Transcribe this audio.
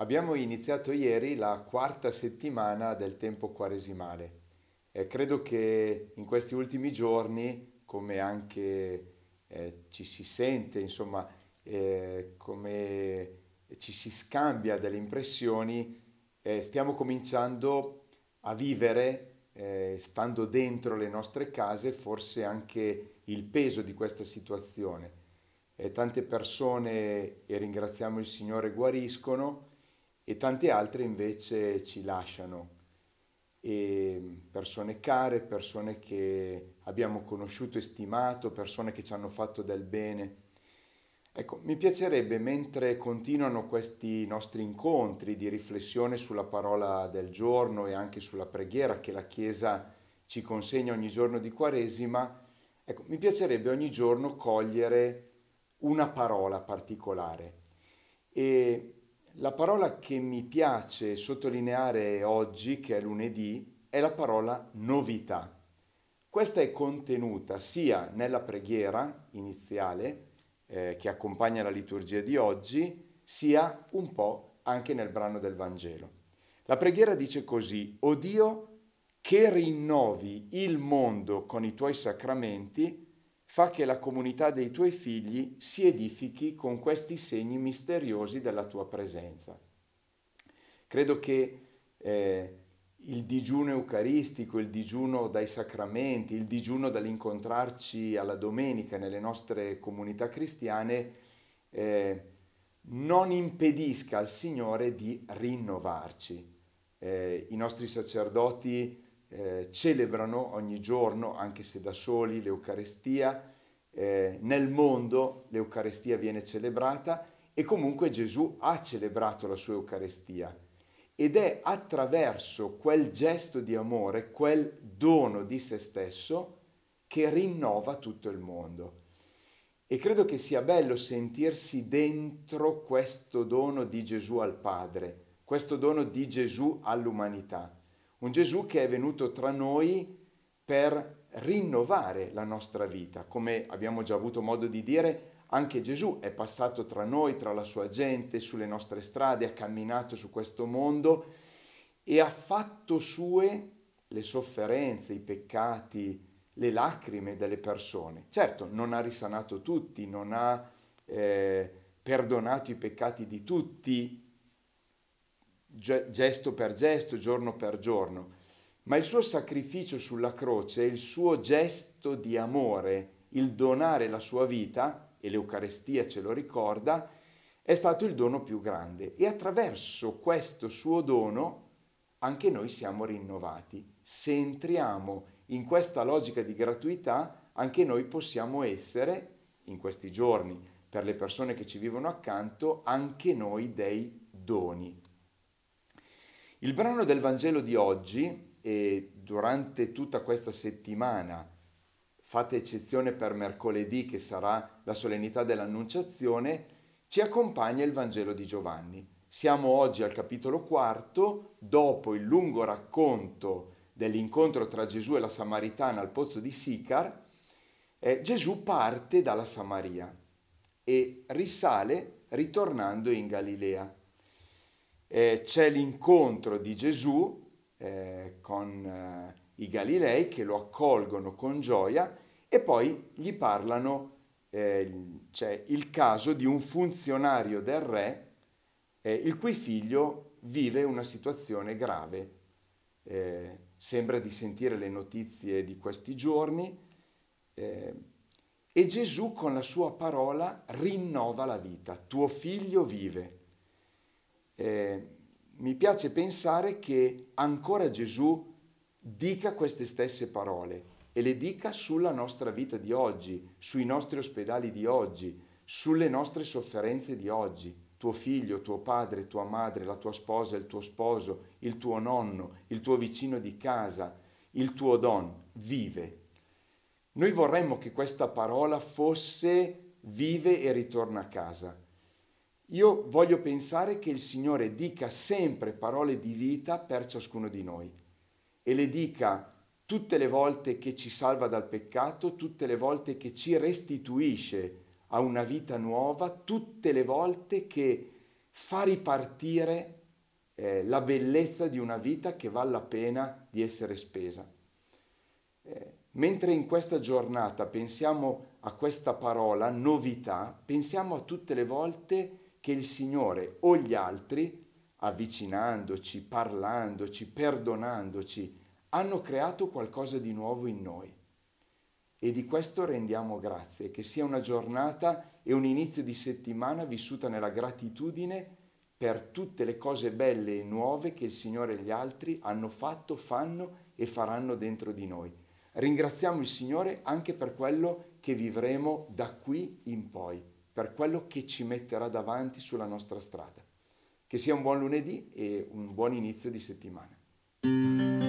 Abbiamo iniziato ieri la quarta settimana del tempo quaresimale e credo che in questi ultimi giorni, come anche eh, ci si sente, insomma, eh, come ci si scambia delle impressioni, eh, stiamo cominciando a vivere, eh, stando dentro le nostre case, forse anche il peso di questa situazione. tante persone, e ringraziamo il Signore, guariscono e tante altre invece ci lasciano. E mm, persone care, persone che abbiamo conosciuto e stimato, persone che ci hanno fatto del bene. Ecco, mi piacerebbe mentre continuano questi nostri incontri di riflessione sulla parola del giorno e anche sulla preghiera che la Chiesa ci consegna ogni giorno di Quaresima, ecco, mi piacerebbe ogni giorno cogliere una parola particolare. E la parola che mi piace sottolineare oggi, che è lunedì, è la parola novità. Questa è contenuta sia nella preghiera iniziale eh, che accompagna la liturgia di oggi, sia un po' anche nel brano del Vangelo. La preghiera dice così, o Dio che rinnovi il mondo con i tuoi sacramenti, fa che la comunità dei tuoi figli si edifichi con questi segni misteriosi della tua presenza. Credo che eh, il digiuno eucaristico, il digiuno dai sacramenti, il digiuno dall'incontrarci alla domenica nelle nostre comunità cristiane, eh, non impedisca al Signore di rinnovarci. Eh, I nostri sacerdoti eh, celebrano ogni giorno, anche se da soli, l'Eucarestia. Eh, nel mondo l'Eucarestia viene celebrata e comunque Gesù ha celebrato la sua Eucarestia. Ed è attraverso quel gesto di amore, quel dono di se stesso, che rinnova tutto il mondo. E credo che sia bello sentirsi dentro questo dono di Gesù al Padre, questo dono di Gesù all'umanità un Gesù che è venuto tra noi per rinnovare la nostra vita. Come abbiamo già avuto modo di dire, anche Gesù è passato tra noi, tra la sua gente, sulle nostre strade, ha camminato su questo mondo e ha fatto sue le sofferenze, i peccati, le lacrime delle persone. Certo, non ha risanato tutti, non ha eh, perdonato i peccati di tutti, gesto per gesto, giorno per giorno, ma il suo sacrificio sulla croce, il suo gesto di amore, il donare la sua vita, e l'Eucarestia ce lo ricorda, è stato il dono più grande e attraverso questo suo dono anche noi siamo rinnovati. Se entriamo in questa logica di gratuità, anche noi possiamo essere, in questi giorni, per le persone che ci vivono accanto, anche noi dei doni il brano del Vangelo di oggi e durante tutta questa settimana, fatta eccezione per mercoledì che sarà la solennità dell'Annunciazione, ci accompagna il Vangelo di Giovanni. Siamo oggi al capitolo quarto, dopo il lungo racconto dell'incontro tra Gesù e la Samaritana al pozzo di Sicar, eh, Gesù parte dalla Samaria e risale ritornando in Galilea eh, c'è l'incontro di Gesù eh, con eh, i Galilei che lo accolgono con gioia e poi gli parlano, eh, c'è il caso di un funzionario del re eh, il cui figlio vive una situazione grave. sembra di sentire le notizie di questi giorni. E Gesù con la sua parola rinnova la vita, tuo figlio vive eh, mi piace pensare che ancora Gesù dica queste stesse parole e le dica sulla nostra vita di oggi, sui nostri ospedali di oggi, sulle nostre sofferenze di oggi. Tuo figlio, tuo padre, tua madre, la tua sposa, il tuo sposo, il tuo nonno, il tuo vicino di casa, il tuo don vive. Noi vorremmo che questa parola fosse vive e ritorna a casa. Io voglio pensare che il Signore dica sempre parole di vita per ciascuno di noi e le dica tutte le volte che ci salva dal peccato, tutte le volte che ci restituisce a una vita nuova, tutte le volte che fa ripartire eh, la bellezza di una vita che vale la pena di essere spesa. Eh, mentre in questa giornata pensiamo a questa parola novità, pensiamo a tutte le volte che il Signore o gli altri, avvicinandoci, parlandoci, perdonandoci, hanno creato qualcosa di nuovo in noi. E di questo rendiamo grazie, che sia una giornata e un inizio di settimana vissuta nella gratitudine per tutte le cose belle e nuove che il Signore e gli altri hanno fatto, fanno e faranno dentro di noi. Ringraziamo il Signore anche per quello che vivremo da qui in poi per quello che ci metterà davanti sulla nostra strada. Che sia un buon lunedì e un buon inizio di settimana.